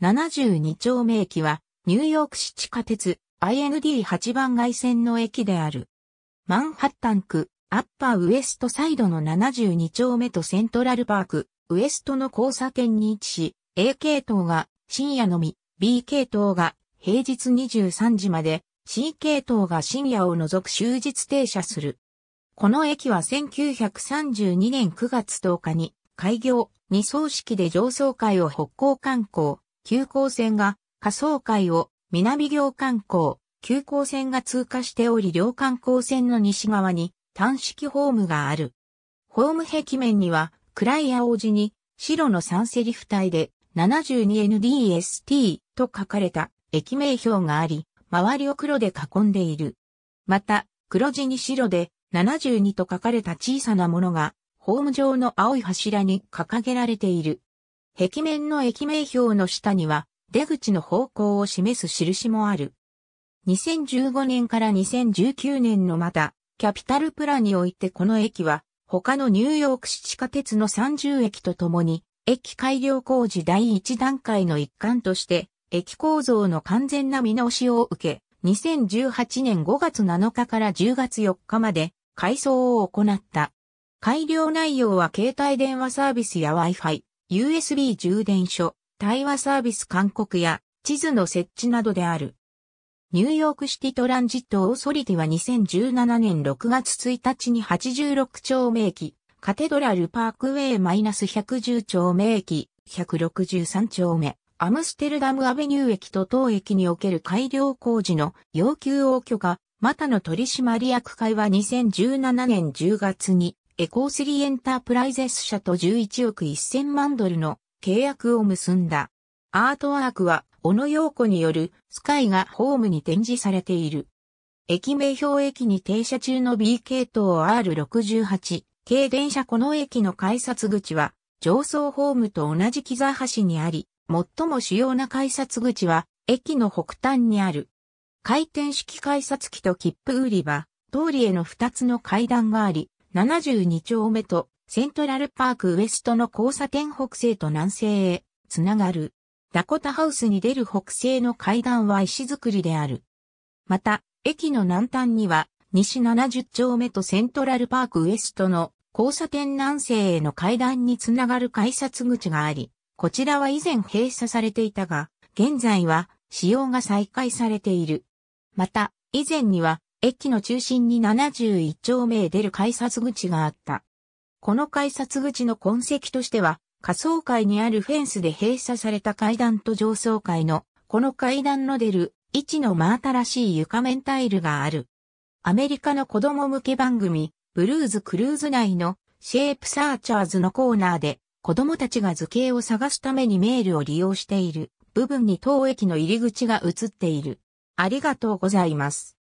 72丁目駅は、ニューヨーク市地下鉄 IND8 番街線の駅である。マンハッタン区、アッパーウエストサイドの72丁目とセントラルパーク、ウエストの交差点に位置し、A 系統が深夜のみ、B 系統が平日23時まで、C 系統が深夜を除く終日停車する。この駅は1932年9月10日に開業、二層式で上層階を北港観光、急行線が、下層海を南行観光、急行線が通過しており両観光線の西側に単式ホームがある。ホーム壁面には暗い青字に白の三セリフ体で 72NDST と書かれた駅名表があり、周りを黒で囲んでいる。また、黒地に白で72と書かれた小さなものが、ホーム上の青い柱に掲げられている。壁面の駅名表の下には、出口の方向を示す印もある。2015年から2019年のまた、キャピタルプラにおいてこの駅は、他のニューヨーク市地下鉄の30駅とともに、駅改良工事第1段階の一環として、駅構造の完全な見直しを受け、2018年5月7日から10月4日まで改装を行った。改良内容は携帯電話サービスや Wi-Fi、USB 充電所、対話サービス勧告や地図の設置などである。ニューヨークシティトランジットオーソリティは2017年6月1日に86丁目駅、カテドラルパークウェイマイナス110丁目駅、163丁目、アムステルダムアベニュー駅と当駅における改良工事の要求を許可、またの取締役会は2017年10月にエコースリーエンタープライゼス社と11億1000万ドルの契約を結んだ。アートワークは、小野洋子によるスカイがホームに展示されている。駅名標駅に停車中の B 系統 R68 系電車この駅の改札口は上層ホームと同じ木座橋にあり、最も主要な改札口は駅の北端にある。回転式改札機と切符売り場、通りへの2つの階段があり、72丁目とセントラルパークウエストの交差点北西と南西へつながる。ダコタハウスに出る北西の階段は石造りである。また、駅の南端には西70丁目とセントラルパークウエストの交差点南西への階段につながる改札口があり、こちらは以前閉鎖されていたが、現在は使用が再開されている。また、以前には駅の中心に71丁目へ出る改札口があった。この改札口の痕跡としては、仮想階にあるフェンスで閉鎖された階段と上層階の、この階段の出る位置の真新しい床面タイルがある。アメリカの子供向け番組、ブルーズ・クルーズ内のシェイプサーチャーズのコーナーで、子供たちが図形を探すためにメールを利用している部分に当駅の入り口が映っている。ありがとうございます。